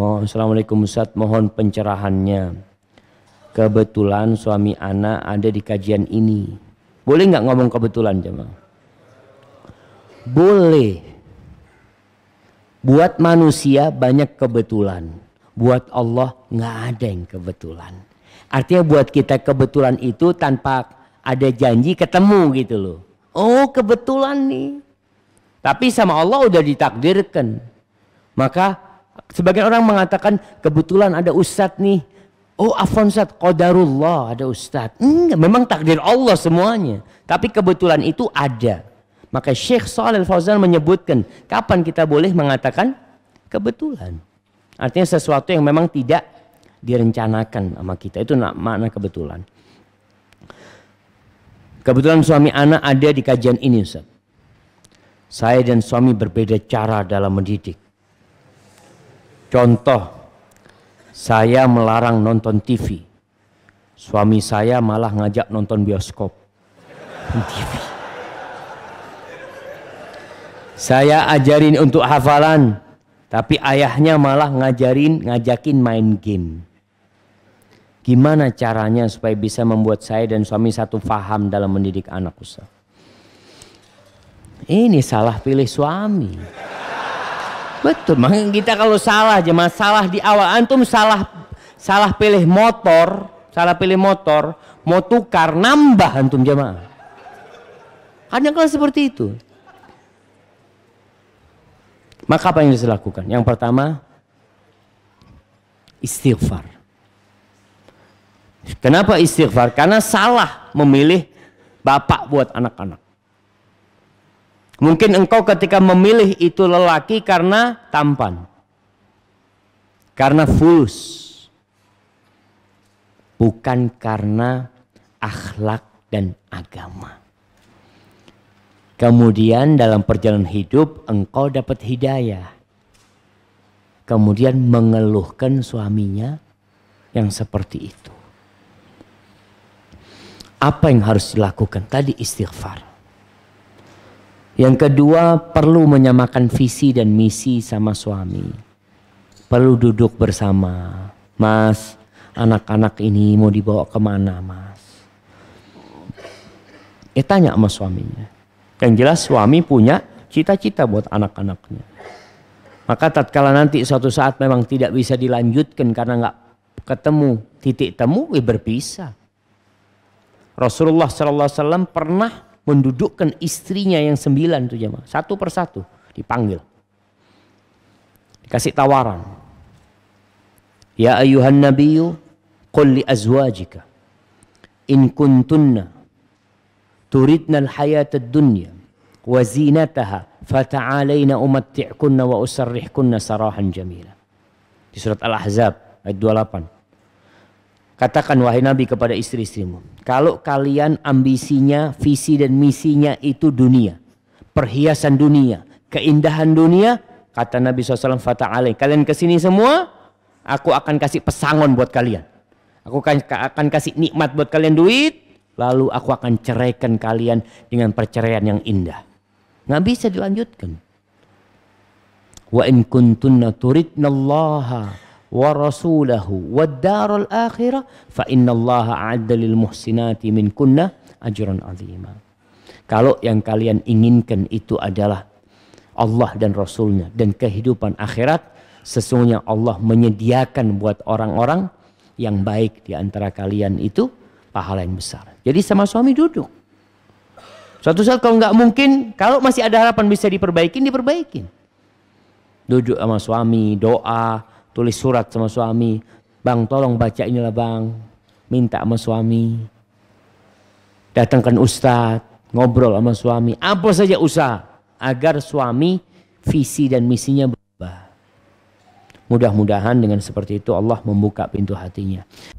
Mohon Assalamualaikum Ustaz, mohon pencerahannya. Kebetulan suami anak ada di kajian ini. Boleh nggak ngomong kebetulan jemaah? Boleh. Buat manusia banyak kebetulan. Buat Allah nggak ada yang kebetulan. Artinya buat kita kebetulan itu tanpa ada janji ketemu gitu loh. Oh kebetulan nih. Tapi sama Allah udah ditakdirkan. Maka Sebagian orang mengatakan kebetulan ada ustadz nih. Oh Afonsat, qadarullah ada ustadz. Enggak, memang takdir Allah semuanya. Tapi kebetulan itu ada. Maka Syekh Shalal Fauzan menyebutkan, kapan kita boleh mengatakan kebetulan. Artinya sesuatu yang memang tidak direncanakan sama kita. Itu makna kebetulan. Kebetulan suami anak ada di kajian ini Ustaz. Saya dan suami berbeda cara dalam mendidik Contoh, saya melarang nonton TV. Suami saya malah ngajak nonton bioskop. TV. Saya ajarin untuk hafalan, tapi ayahnya malah ngajarin, ngajakin main game. Gimana caranya supaya bisa membuat saya dan suami satu faham dalam mendidik anak usaha? Ini salah pilih suami. Betul, makanya kita kalau salah jemaah salah di awal antum salah salah pilih motor, salah pilih motor, mau tukar nambah antum jemaah. Kadang kalau seperti itu. Maka apa yang harus dilakukan? Yang pertama, istighfar. Kenapa istighfar? Karena salah memilih bapak buat anak-anak. Mungkin engkau ketika memilih itu lelaki karena tampan. Karena fulus. Bukan karena akhlak dan agama. Kemudian dalam perjalanan hidup engkau dapat hidayah. Kemudian mengeluhkan suaminya yang seperti itu. Apa yang harus dilakukan? Tadi istighfar yang kedua, perlu menyamakan visi dan misi sama suami. Perlu duduk bersama. Mas, anak-anak ini mau dibawa kemana mas? Eh tanya sama suaminya. Yang jelas suami punya cita-cita buat anak-anaknya. Maka tatkala nanti suatu saat memang tidak bisa dilanjutkan karena nggak ketemu titik temu, ya berpisah. Rasulullah SAW pernah mendudukkan istrinya yang sembilan tuh jamaah satu persatu dipanggil dikasih tawaran ya ayuhan nabiyyu qul li azwajika in kuntunna turidna al-hayata ad-dunya wa zinataha fata'alaina umatti'kunna wa usarrihkunna sarahan jamila di surat al-ahzab ayat 28 Katakan wahai Nabi kepada istri-istrimu, kalau kalian ambisinya, visi dan misinya itu dunia, perhiasan dunia, keindahan dunia, kata Nabi SAW, kalian kesini semua, aku akan kasih pesangon buat kalian. Aku akan, kasih nikmat buat kalian duit, lalu aku akan ceraikan kalian dengan perceraian yang indah. Nggak bisa dilanjutkan. Wa in kuntunna turidnallaha ورسوله والدار الآخرة فإن الله أعد للمحسنات من كنا أجرا عظيما kalau yang kalian inginkan itu adalah Allah dan Rasulnya dan kehidupan akhirat sesungguhnya Allah menyediakan buat orang-orang yang baik di antara kalian itu pahala yang besar jadi sama suami duduk suatu saat kalau nggak mungkin kalau masih ada harapan bisa diperbaikin diperbaikin duduk sama suami doa tulis surat sama suami bang tolong baca inilah bang minta sama suami datangkan ustadz ngobrol sama suami apa saja usaha agar suami visi dan misinya berubah mudah-mudahan dengan seperti itu Allah membuka pintu hatinya